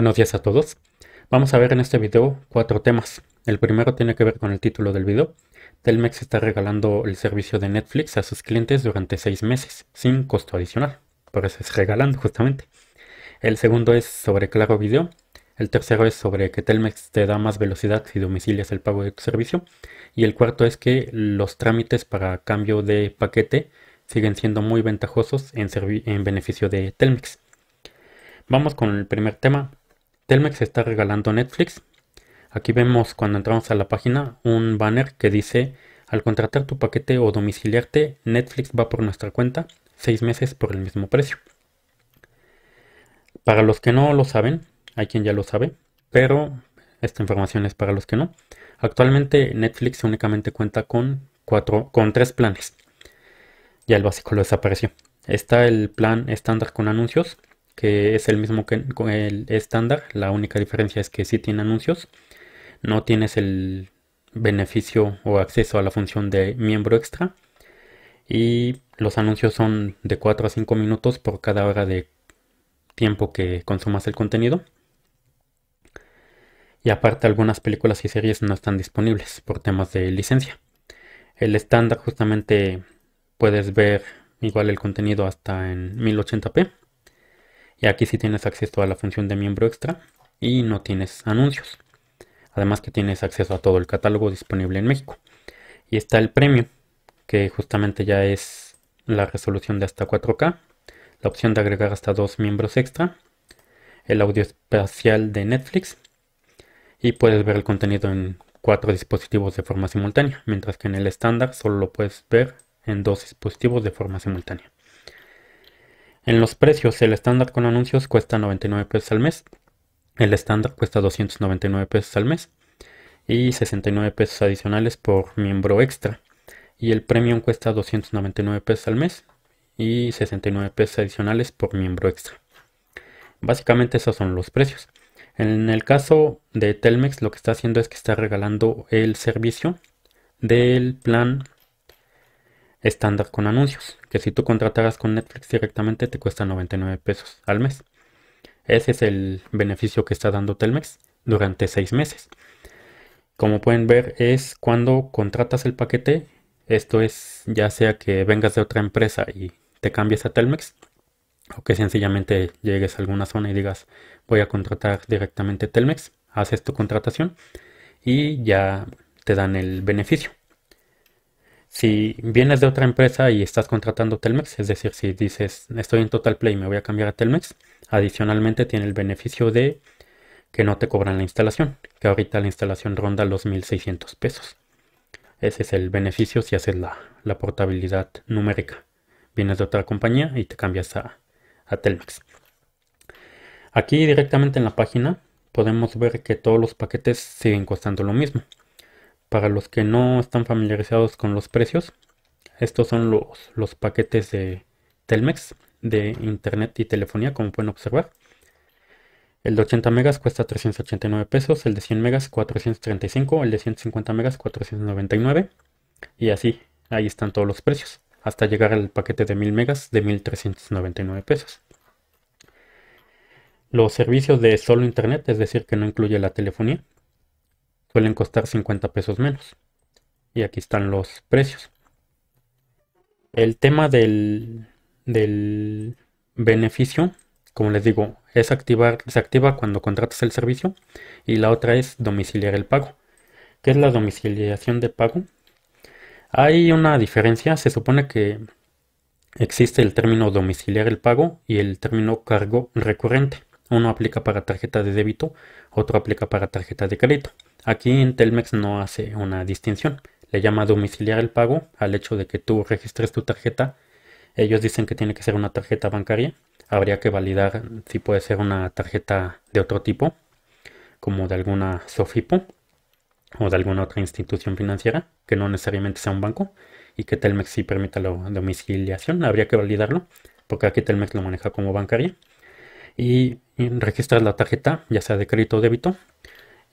Buenos días a todos. Vamos a ver en este video cuatro temas. El primero tiene que ver con el título del video. Telmex está regalando el servicio de Netflix a sus clientes durante seis meses, sin costo adicional. Por eso es regalando justamente. El segundo es sobre Claro Video. El tercero es sobre que Telmex te da más velocidad si domicilias el pago de tu servicio. Y el cuarto es que los trámites para cambio de paquete siguen siendo muy ventajosos en, en beneficio de Telmex. Vamos con el primer tema, Telmex está regalando Netflix. Aquí vemos cuando entramos a la página un banner que dice al contratar tu paquete o domiciliarte, Netflix va por nuestra cuenta, seis meses por el mismo precio. Para los que no lo saben, hay quien ya lo sabe, pero esta información es para los que no. Actualmente Netflix únicamente cuenta con, cuatro, con tres planes. Ya el básico lo desapareció. Está el plan estándar con anuncios, que es el mismo que el estándar. La única diferencia es que sí tiene anuncios. No tienes el beneficio o acceso a la función de miembro extra. Y los anuncios son de 4 a 5 minutos por cada hora de tiempo que consumas el contenido. Y aparte algunas películas y series no están disponibles por temas de licencia. El estándar justamente puedes ver igual el contenido hasta en 1080p y aquí sí tienes acceso a la función de miembro extra y no tienes anuncios. Además que tienes acceso a todo el catálogo disponible en México. Y está el premio, que justamente ya es la resolución de hasta 4K, la opción de agregar hasta dos miembros extra, el audio espacial de Netflix y puedes ver el contenido en cuatro dispositivos de forma simultánea, mientras que en el estándar solo lo puedes ver en dos dispositivos de forma simultánea. En los precios, el estándar con anuncios cuesta 99 pesos al mes. El estándar cuesta 299 pesos al mes y 69 pesos adicionales por miembro extra. Y el premium cuesta 299 pesos al mes y 69 pesos adicionales por miembro extra. Básicamente esos son los precios. En el caso de Telmex lo que está haciendo es que está regalando el servicio del plan estándar con anuncios, que si tú contrataras con Netflix directamente te cuesta 99 pesos al mes. Ese es el beneficio que está dando Telmex durante seis meses. Como pueden ver es cuando contratas el paquete, esto es ya sea que vengas de otra empresa y te cambies a Telmex o que sencillamente llegues a alguna zona y digas voy a contratar directamente Telmex, haces tu contratación y ya te dan el beneficio. Si vienes de otra empresa y estás contratando Telmex, es decir, si dices estoy en Total Play y me voy a cambiar a Telmex, adicionalmente tiene el beneficio de que no te cobran la instalación, que ahorita la instalación ronda los 1600 pesos. Ese es el beneficio si haces la, portabilidad numérica. Vienes de otra compañía y te cambias a, a Telmex. Aquí directamente en la página podemos ver que todos los paquetes siguen costando lo mismo. Para los que no están familiarizados con los precios, estos son los, los paquetes de Telmex de internet y telefonía, como pueden observar. El de 80 megas cuesta 389 pesos, el de 100 megas 435, el de 150 megas 499 y así, ahí están todos los precios, hasta llegar al paquete de 1000 megas de 1399 pesos. Los servicios de solo internet, es decir, que no incluye la telefonía, suelen costar 50 pesos menos. Y aquí están los precios. El tema del, del beneficio, como les digo, es activar, se activa cuando contratas el servicio y la otra es domiciliar el pago. ¿Qué es la domiciliación de pago? Hay una diferencia, se supone que existe el término domiciliar el pago y el término cargo recurrente. Uno aplica para tarjeta de débito, otro aplica para tarjeta de crédito. Aquí en Telmex no hace una distinción. Le llama domiciliar el pago al hecho de que tú registres tu tarjeta. Ellos dicen que tiene que ser una tarjeta bancaria. Habría que validar si puede ser una tarjeta de otro tipo, como de alguna Sofipo o de alguna otra institución financiera, que no necesariamente sea un banco, y que Telmex sí permita la domiciliación. Habría que validarlo, porque aquí Telmex lo maneja como bancaria. Y registras la tarjeta, ya sea de crédito o débito,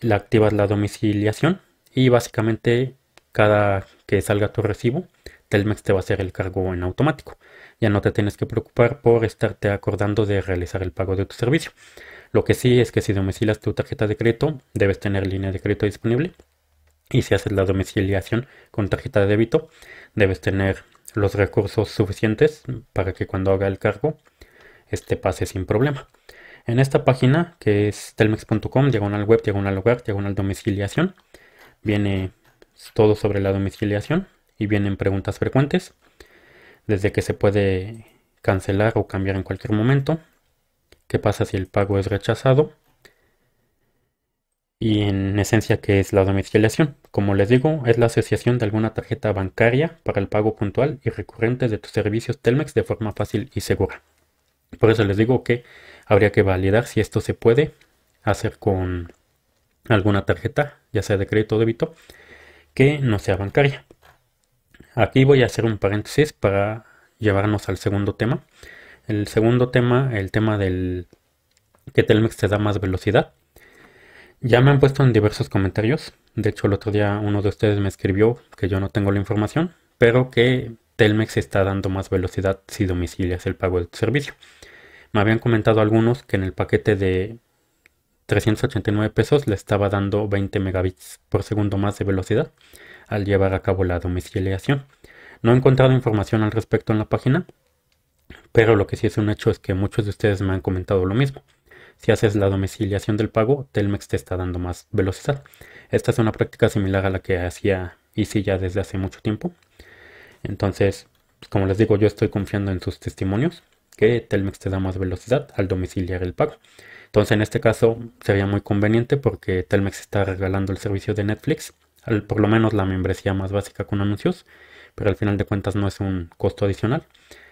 la activas la domiciliación y básicamente cada que salga tu recibo, Telmex te va a hacer el cargo en automático. Ya no te tienes que preocupar por estarte acordando de realizar el pago de tu servicio. Lo que sí es que si domicilas tu tarjeta de crédito, debes tener línea de crédito disponible. Y si haces la domiciliación con tarjeta de débito, debes tener los recursos suficientes para que cuando haga el cargo, este pase sin problema. En esta página, que es telmex.com, diagonal web, diagonal hogar, diagonal domiciliación, viene todo sobre la domiciliación y vienen preguntas frecuentes, desde que se puede cancelar o cambiar en cualquier momento, qué pasa si el pago es rechazado y en esencia qué es la domiciliación. Como les digo, es la asociación de alguna tarjeta bancaria para el pago puntual y recurrente de tus servicios Telmex de forma fácil y segura. Por eso les digo que Habría que validar si esto se puede hacer con alguna tarjeta, ya sea de crédito o débito, que no sea bancaria. Aquí voy a hacer un paréntesis para llevarnos al segundo tema. El segundo tema, el tema del que Telmex te da más velocidad. Ya me han puesto en diversos comentarios. De hecho, el otro día uno de ustedes me escribió que yo no tengo la información, pero que Telmex está dando más velocidad si domicilias el pago del servicio. Me habían comentado algunos que en el paquete de 389 pesos le estaba dando 20 megabits por segundo más de velocidad al llevar a cabo la domiciliación. No he encontrado información al respecto en la página, pero lo que sí es un hecho es que muchos de ustedes me han comentado lo mismo. Si haces la domiciliación del pago, Telmex te está dando más velocidad. Esta es una práctica similar a la que hacía Easy ya desde hace mucho tiempo. Entonces, como les digo, yo estoy confiando en sus testimonios que Telmex te da más velocidad al domiciliar el pago. Entonces en este caso sería muy conveniente porque Telmex está regalando el servicio de Netflix, por lo menos la membresía más básica con anuncios, pero al final de cuentas no es un costo adicional.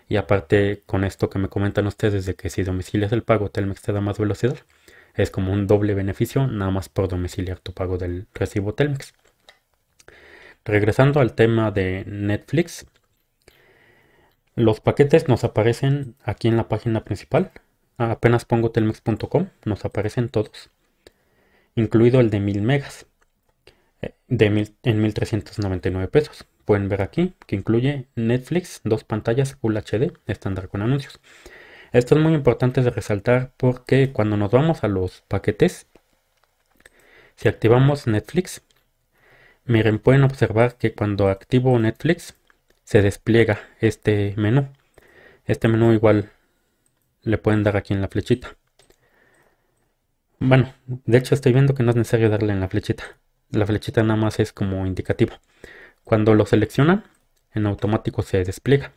Y aparte con esto que me comentan ustedes de que si domicilias el pago Telmex te da más velocidad, es como un doble beneficio nada más por domiciliar tu pago del recibo Telmex. Regresando al tema de Netflix, los paquetes nos aparecen aquí en la página principal. Apenas pongo telmex.com, nos aparecen todos. Incluido el de 1000 megas eh, de mil, en 1399 pesos. Pueden ver aquí que incluye Netflix, dos pantallas Full HD estándar con anuncios. Esto es muy importante de resaltar porque cuando nos vamos a los paquetes, si activamos Netflix, miren, pueden observar que cuando activo Netflix, se despliega este menú. Este menú igual le pueden dar aquí en la flechita. Bueno, de hecho estoy viendo que no es necesario darle en la flechita. La flechita nada más es como indicativo. Cuando lo seleccionan, en automático se despliega.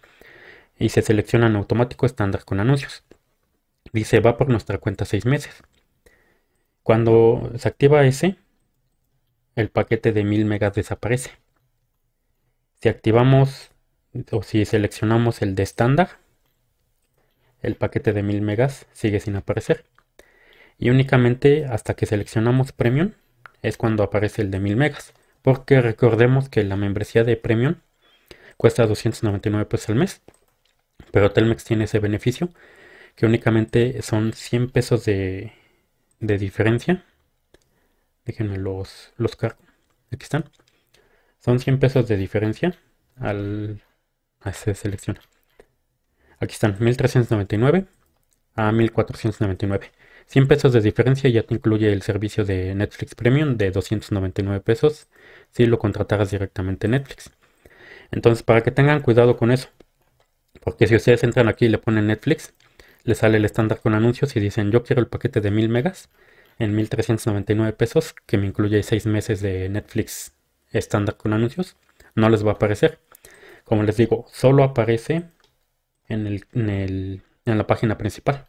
Y se selecciona en automático estándar con anuncios. Dice va por nuestra cuenta 6 meses. Cuando se activa ese, el paquete de 1000 megas desaparece. Si activamos o si seleccionamos el de estándar, el paquete de 1000 megas sigue sin aparecer. Y únicamente hasta que seleccionamos Premium es cuando aparece el de 1000 megas. Porque recordemos que la membresía de Premium cuesta 299 pesos al mes. Pero Telmex tiene ese beneficio que únicamente son 100 pesos de, diferencia. Déjenme los, los cargo. Aquí están. Son 100 pesos de diferencia al a se selecciona. Aquí están, 1399 a 1499. 100 pesos de diferencia ya te incluye el servicio de Netflix Premium de 299 pesos si lo contrataras directamente en Netflix. Entonces, para que tengan cuidado con eso, porque si ustedes entran aquí y le ponen Netflix, le sale el estándar con anuncios y dicen yo quiero el paquete de 1000 megas en 1399 pesos que me incluye 6 meses de Netflix estándar con anuncios, no les va a aparecer. Como les digo, solo aparece en, la página principal.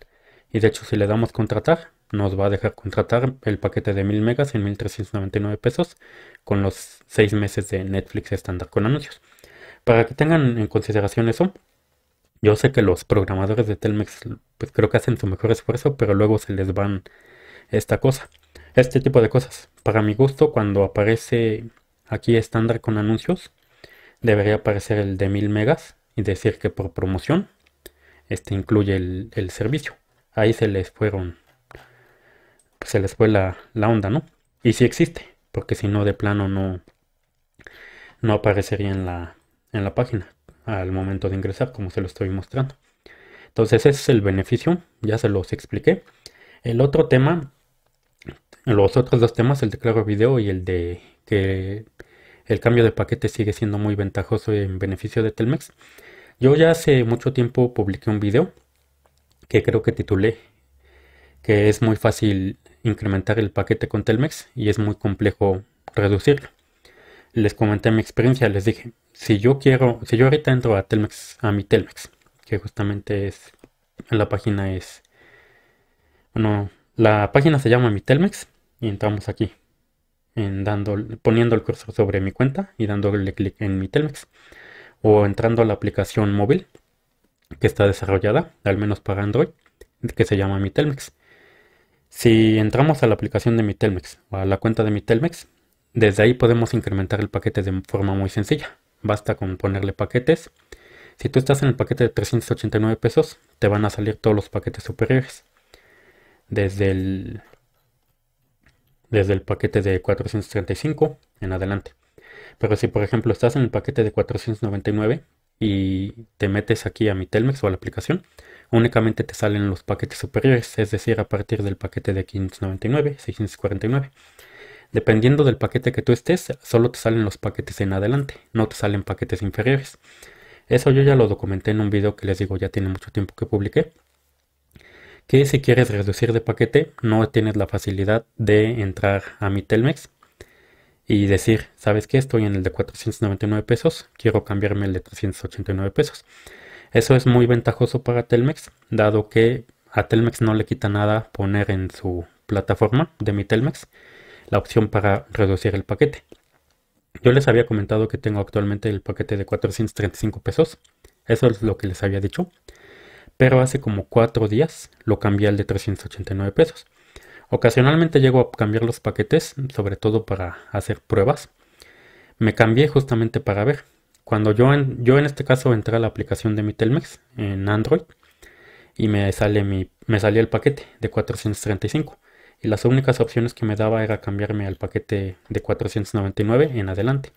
Y de hecho, si le damos contratar, nos va a dejar contratar el paquete de 1000 megas en 1399 pesos con los 6 meses de Netflix estándar con anuncios. Para que tengan en consideración eso, yo sé que los programadores de Telmex pues creo que hacen su mejor esfuerzo, pero luego se les van esta cosa. Este tipo de cosas. Para mi gusto, cuando aparece aquí estándar con anuncios, debería aparecer el de 1000 megas y decir que por promoción este incluye el, servicio. Ahí se les fueron, pues, se les fue la, onda, ¿no? Y si sí existe, porque si no de plano no, no aparecería en la, en la página al momento de ingresar, como se lo estoy mostrando. Entonces ese es el beneficio, ya se los expliqué. El otro tema, los otros dos temas, el de Claro Video y el de que el cambio de paquete sigue siendo muy ventajoso en beneficio de Telmex. Yo ya hace mucho tiempo publiqué un video que creo que titulé que es muy fácil incrementar el paquete con Telmex y es muy complejo reducirlo. Les comenté mi experiencia, les dije, si yo quiero, si yo ahorita entro a Telmex, a mi Telmex, que justamente es, la página es, bueno, la página se llama mi Telmex y entramos aquí, poniendo el cursor sobre mi cuenta y dándole clic en mi Telmex o entrando a la aplicación móvil que está desarrollada, al menos para Android, que se llama Mi Telmex. Si entramos a la aplicación de Mi Telmex o a la cuenta de Mi Telmex, desde ahí podemos incrementar el paquete de forma muy sencilla. Basta con ponerle paquetes. Si tú estás en el paquete de 389 pesos, te van a salir todos los paquetes superiores. Desde el desde el paquete de 435 en adelante. Pero si por ejemplo estás en el paquete de 499 y te metes aquí a mi Telmex o a la aplicación, únicamente te salen los paquetes superiores, es decir, a partir del paquete de 599, 649. Dependiendo del paquete que tú estés, solo te salen los paquetes en adelante, no te salen paquetes inferiores. Eso yo ya lo documenté en un video que les digo ya tiene mucho tiempo que publiqué, que si quieres reducir de paquete no tienes la facilidad de entrar a mi Telmex y decir, ¿sabes que Estoy en el de 499 pesos, quiero cambiarme el de 389 pesos. Eso es muy ventajoso para Telmex, dado que a Telmex no le quita nada poner en su plataforma de mi Telmex la opción para reducir el paquete. Yo les había comentado que tengo actualmente el paquete de 435 pesos. Eso es lo que les había dicho pero hace como cuatro días lo cambié al de 389 pesos. Ocasionalmente llego a cambiar los paquetes, sobre todo para hacer pruebas. Me cambié justamente para ver. Cuando yo en, yo en este caso entré a la aplicación de mi Telmex en Android y me, sale mi, me salía el paquete de 435 y las únicas opciones que me daba era cambiarme al paquete de 499 en adelante.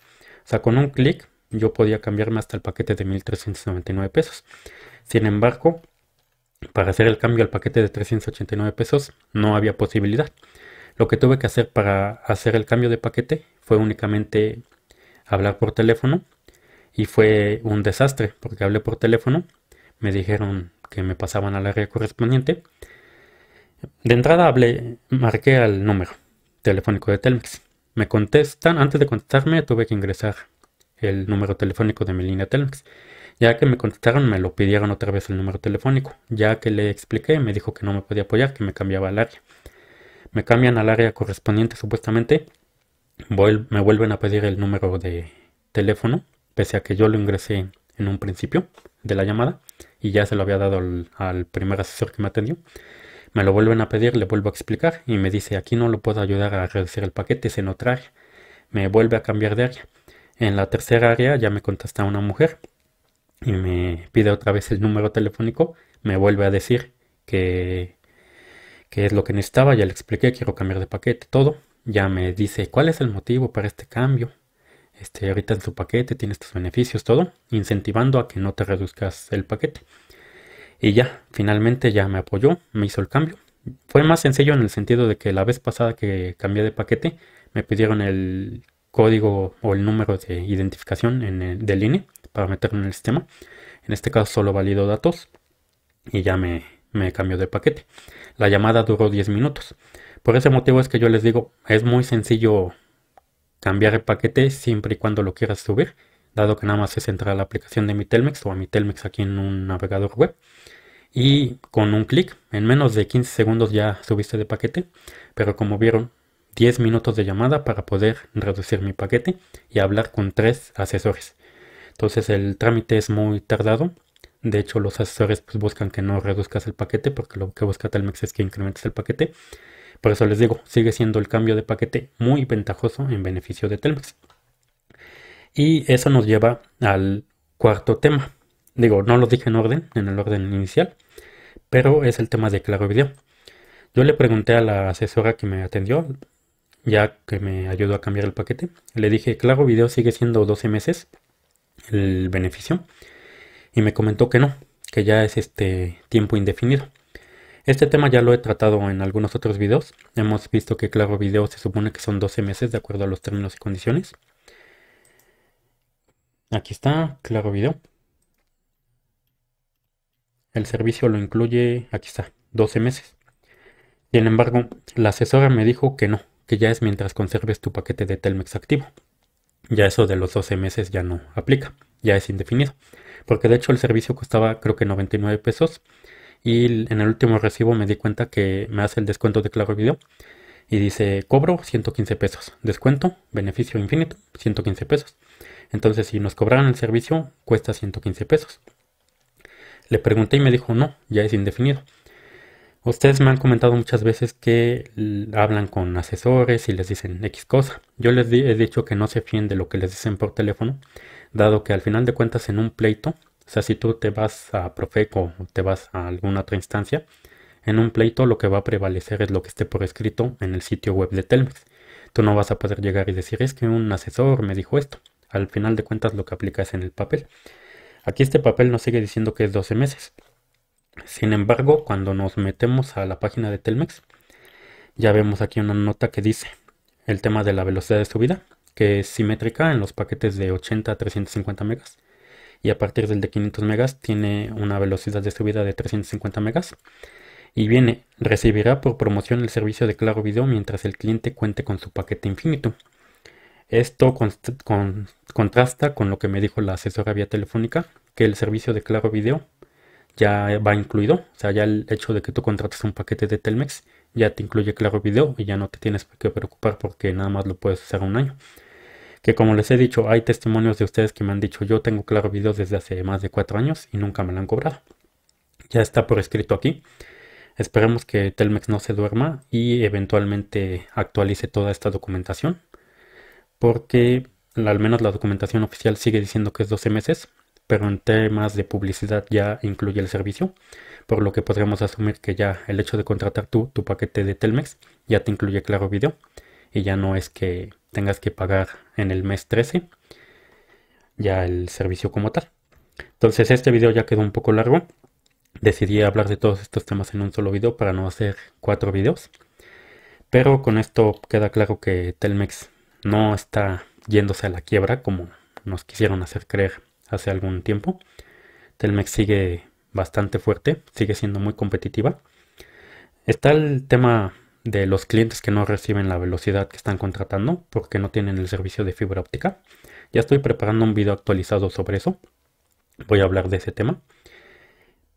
O sea, con un clic yo podía cambiarme hasta el paquete de 1399 pesos. Sin embargo, para hacer el cambio al paquete de 389 pesos no había posibilidad. Lo que tuve que hacer para hacer el cambio de paquete fue únicamente hablar por teléfono y fue un desastre porque hablé por teléfono, me dijeron que me pasaban al área correspondiente. De entrada hablé, marqué al número telefónico de Telmex. Me contestan, antes de contestarme tuve que ingresar el número telefónico de mi línea Telmex. Ya que me contestaron, me lo pidieron otra vez el número telefónico. Ya que le expliqué, me dijo que no me podía apoyar, que me cambiaba el área. Me cambian al área correspondiente supuestamente. me vuelven a pedir el número de teléfono, pese a que yo lo ingresé en un principio de la llamada y ya se lo había dado al, al primer asesor que me atendió. Me lo vuelven a pedir, le vuelvo a explicar y me dice aquí no lo puedo ayudar a reducir el paquete, es en otra área. Me vuelve a cambiar de área. En la tercera área ya me contesta una mujer y me pide otra vez el número telefónico, me vuelve a decir que, es lo que necesitaba, ya le expliqué, quiero cambiar de paquete, todo. Ya me dice cuál es el motivo para este cambio. Este, ahorita en tu paquete tiene estos beneficios, todo, incentivando a que no te reduzcas el paquete. Y ya, finalmente ya me apoyó, me hizo el cambio. Fue más sencillo en el sentido de que la vez pasada que cambié de paquete, me pidieron el código o el número de identificación en el, del INE para meterlo en el sistema. En este caso solo valido datos y ya me, me cambió de paquete. La llamada duró 10 minutos. Por ese motivo es que yo les digo, es muy sencillo cambiar el paquete siempre y cuando lo quieras subir, dado que nada más es entrar a la aplicación de mi Telmex o a mi Telmex aquí en un navegador web. Y con un clic, en menos de 15 segundos ya subiste de paquete, pero como vieron, 10 minutos de llamada para poder reducir mi paquete y hablar con tres asesores. Entonces el trámite es muy tardado. De hecho, los asesores pues, buscan que no reduzcas el paquete porque lo que busca Telmex es que incrementes el paquete. Por eso les digo, sigue siendo el cambio de paquete muy ventajoso en beneficio de Telmex. Y eso nos lleva al cuarto tema. Digo, no lo dije en orden, en el orden inicial, pero es el tema de Claro Video. Yo le pregunté a la asesora que me atendió, ya que me ayudó a cambiar el paquete, le dije, Claro Video sigue siendo 12 meses el beneficio y me comentó que no, que ya es este tiempo indefinido. Este tema ya lo he tratado en algunos otros videos. Hemos visto que Claro Video se supone que son 12 meses de acuerdo a los términos y condiciones. Aquí está, Claro Video. El servicio lo incluye, aquí está, 12 meses. Sin embargo, la asesora me dijo que no, que ya es mientras conserves tu paquete de Telmex activo ya eso de los 12 meses ya no aplica, ya es indefinido. Porque de hecho el servicio costaba creo que 99 pesos y en el último recibo me di cuenta que me hace el descuento de Claro Video y dice cobro 115 pesos, descuento, beneficio infinito, 115 pesos. Entonces si nos cobraran el servicio cuesta 115 pesos. Le pregunté y me dijo no, ya es indefinido. Ustedes me han comentado muchas veces que hablan con asesores y les dicen X cosa. Yo les he dicho que no se fíen de lo que les dicen por teléfono, dado que al final de cuentas en un pleito, o sea, si tú te vas a Profeco o te vas a alguna otra instancia, en un pleito lo que va a prevalecer es lo que esté por escrito en el sitio web de Telmex. Tú no vas a poder llegar y decir es que un asesor me dijo esto. Al final de cuentas lo que aplica es en el papel. Aquí este papel nos sigue diciendo que es 12 meses. Sin embargo, cuando nos metemos a la página de Telmex, ya vemos aquí una nota que dice el tema de la velocidad de subida, que es simétrica en los paquetes de 80 a 350 megas y a partir del de 500 megas tiene una velocidad de subida de 350 megas y viene recibirá por promoción el servicio de Claro Video mientras el cliente cuente con su paquete infinito. Esto contrasta con lo que me dijo la asesora vía telefónica que el servicio de Claro Video ya va incluido. O sea, ya el hecho de que tú contrates un paquete de Telmex ya te incluye Claro Video y ya no te tienes que preocupar porque nada más lo puedes hacer un año. Que como les he dicho, hay testimonios de ustedes que me han dicho yo tengo Claro Video desde hace más de cuatro años y nunca me lo han cobrado. Ya está por escrito aquí. Esperemos que Telmex no se duerma y eventualmente actualice toda esta documentación. Porque al menos la documentación oficial sigue diciendo que es 12 meses, pero en temas de publicidad ya incluye el servicio, por lo que podríamos asumir que ya el hecho de contratar tú tu paquete de Telmex ya te incluye Claro Video y ya no es que tengas que pagar en el mes 13 ya el servicio como tal. Entonces este video ya quedó un poco largo. Decidí hablar de todos estos temas en un solo video para no hacer cuatro videos. Pero con esto queda claro que Telmex no está yéndose a la quiebra como nos quisieron hacer creer hace algún tiempo. Telmex sigue bastante fuerte, sigue siendo muy competitiva. Está el tema de los clientes que no reciben la velocidad que están contratando porque no tienen el servicio de fibra óptica. Ya estoy preparando un video actualizado sobre eso. Voy a hablar de ese tema.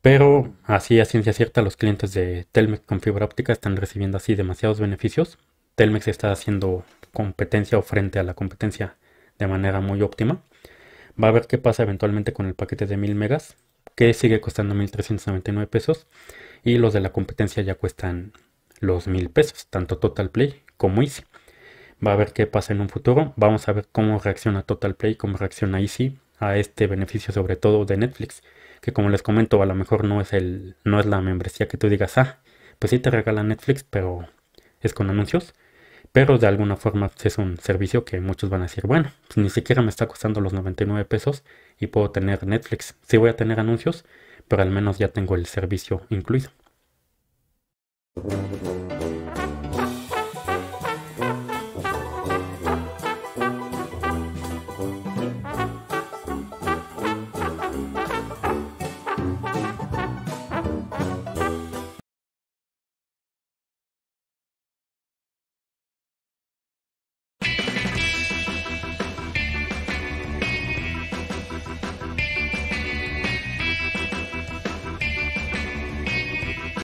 Pero así a ciencia cierta los clientes de Telmex con fibra óptica están recibiendo así demasiados beneficios. Telmex está haciendo competencia o frente a la competencia de manera muy óptima va a ver qué pasa eventualmente con el paquete de 1000 megas, que sigue costando 1399 pesos, y los de la competencia ya cuestan los 1000 pesos, tanto Total Play como Easy. Va a ver qué pasa en un futuro, vamos a ver cómo reacciona Total Play, cómo reacciona Easy a este beneficio sobre todo de Netflix, que como les comento, a lo mejor no es el no es la membresía que tú digas, "Ah, pues sí te regala Netflix, pero es con anuncios." Pero de alguna forma pues, es un servicio que muchos van a decir, bueno, pues, ni siquiera me está costando los 99 pesos y puedo tener Netflix. Sí voy a tener anuncios, pero al menos ya tengo el servicio incluido.